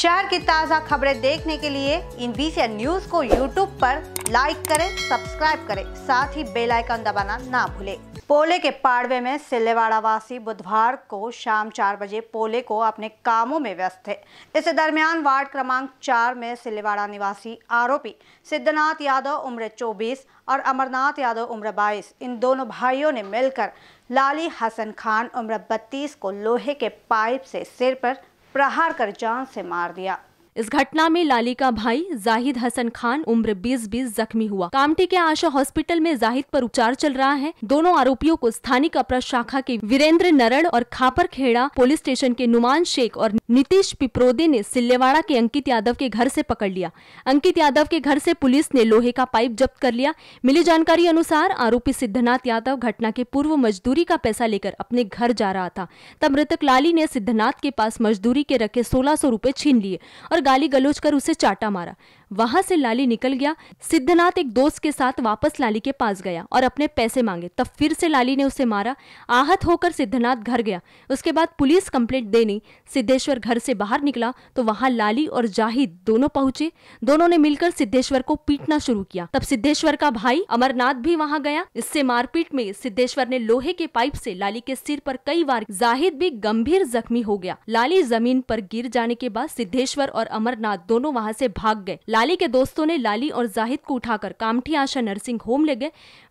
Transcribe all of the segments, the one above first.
शहर की ताज़ा खबरें देखने के लिए इन बीसी न्यूज को यूट्यूब पर लाइक करें सब्सक्राइब करें साथ ही बेल आइकन दबाना ना भूलें पोले के पाड़वे में सिल्लेवाड़ा वासी बुधवार को शाम चार बजे पोले को अपने कामों में व्यस्त थे इस दरमियान वार्ड क्रमांक चार में सिल्लेवाड़ा निवासी आरोपी सिद्धनाथ यादव उम्र 24 और अमरनाथ यादव उम्र 22 इन दोनों भाइयों ने मिलकर लाली हसन खान उम्र 32 को लोहे के पाइप से सिर पर प्रहार कर जान से मार दिया इस घटना में लाली का भाई जाहिद हसन खान उम्र 20 बीस जख्मी हुआ कामटी के आशा हॉस्पिटल में जाहिद पर उपचार चल रहा है दोनों आरोपियों को स्थानीय अपराध शाखा के वीरेंद्र नरड़ और खापर खेड़ा पुलिस स्टेशन के नुमान शेख और नीतीश पिपरोदे ने सिल्लेवाड़ा के अंकित यादव के घर से पकड़ लिया अंकित यादव के घर से पुलिस ने लोहे का पाइप जब्त कर लिया मिली जानकारी अनुसार आरोपी सिद्धनाथ यादव घटना के पूर्व मजदूरी का पैसा लेकर अपने घर जा रहा था तब मृतक लाली ने सिद्धनाथ के पास मजदूरी के रखे सोलह सौ छीन लिए और गाली गलोच कर उसे चाटा मारा वहां से लाली निकल गया सिद्धनाथ एक दोस्त के साथ वापस लाली के पास गया और अपने पैसे मांगे तब फिर से लाली ने उसे मारा आहत होकर सिद्धनाथ घर गया उसके बाद पुलिस कंप्लेंट देनी सिद्धेश्वर घर से बाहर निकला तो वहां लाली और जाहिद दोनों पहुंचे दोनों ने मिलकर सिद्धेश्वर को पीटना शुरू किया तब सिद्धेश्वर का भाई अमरनाथ भी वहाँ गया इससे मारपीट में सिद्धेश्वर ने लोहे के पाइप से लाली के सिर पर कई बार जाहिद भी गंभीर जख्मी हो गया लाली जमीन पर गिर जाने के बाद सिद्धेश्वर और अमरनाथ दोनों वहाँ से भाग गए लाली के दोस्तों ने लाली और जाहिद को उठाकर कामठी आशा नर्सिंग होम ले गए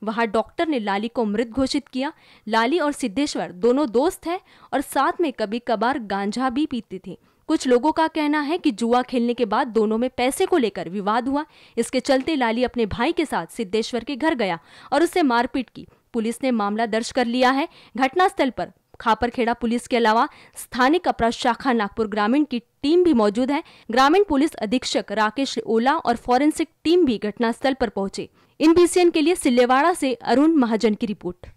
वहां डॉक्टर ने लाली को मृत घोषित किया लाली और सिद्धेश्वर दोनों दोस्त हैं और साथ में कभी कभार गांजा भी पीती थी कुछ लोगों का कहना है कि जुआ खेलने के बाद दोनों में पैसे को लेकर विवाद हुआ इसके चलते लाली अपने भाई के साथ सिद्धेश्वर के घर गया और उसे मारपीट की पुलिस ने मामला दर्ज कर लिया है घटनास्थल पर खापरखेड़ा पुलिस के अलावा स्थानिक अपराध शाखा नागपुर ग्रामीण की टीम भी मौजूद है ग्रामीण पुलिस अधीक्षक राकेश ओला और फॉरेंसिक टीम भी घटनास्थल पर पहुंचे इन बीसीएन के लिए सिल्लेवाड़ा से अरुण महाजन की रिपोर्ट